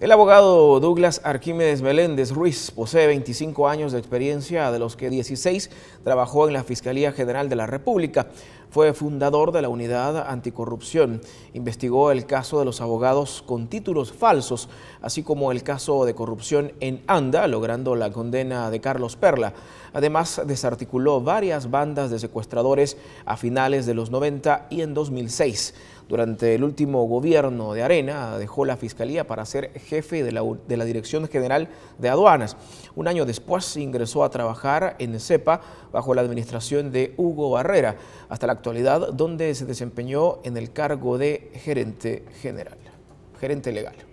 El abogado Douglas Arquímedes Meléndez Ruiz posee 25 años de experiencia, de los que 16 trabajó en la Fiscalía General de la República. Fue fundador de la Unidad Anticorrupción. Investigó el caso de los abogados con títulos falsos, así como el caso de corrupción en Anda, logrando la condena de Carlos Perla. Además, desarticuló varias bandas de secuestradores a finales de los 90 y en 2006. Durante el último gobierno de Arena, dejó la Fiscalía para ser jefe de la, Dirección General de Aduanas. Un año después ingresó a trabajar en CEPA bajo la administración de Hugo Barrera, hasta la actualidad donde se desempeñó en el cargo de gerente general, gerente legal.